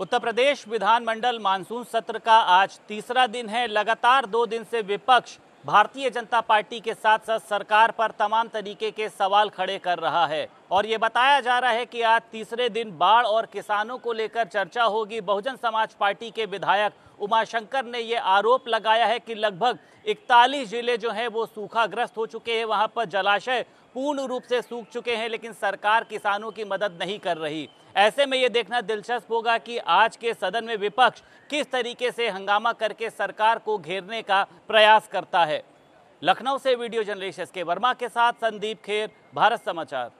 उत्तर प्रदेश विधानमंडल मानसून सत्र का आज तीसरा दिन है लगातार दो दिन से विपक्ष भारतीय जनता पार्टी के साथ साथ सरकार पर तमाम तरीके के सवाल खड़े कर रहा है और ये बताया जा रहा है कि आज तीसरे दिन बाढ़ और किसानों को लेकर चर्चा होगी बहुजन समाज पार्टी के विधायक उमाशंकर ने ये आरोप लगाया है कि लगभग 41 जिले जो हैं वो सूखाग्रस्त हो चुके हैं वहाँ पर जलाशय पूर्ण रूप से सूख चुके हैं लेकिन सरकार किसानों की मदद नहीं कर रही ऐसे में ये देखना दिलचस्प होगा कि आज के सदन में विपक्ष किस तरीके से हंगामा करके सरकार को घेरने का प्रयास करता है लखनऊ से वीडियो जर्नलिस्ट एस के वर्मा के साथ संदीप खेर भारत समाचार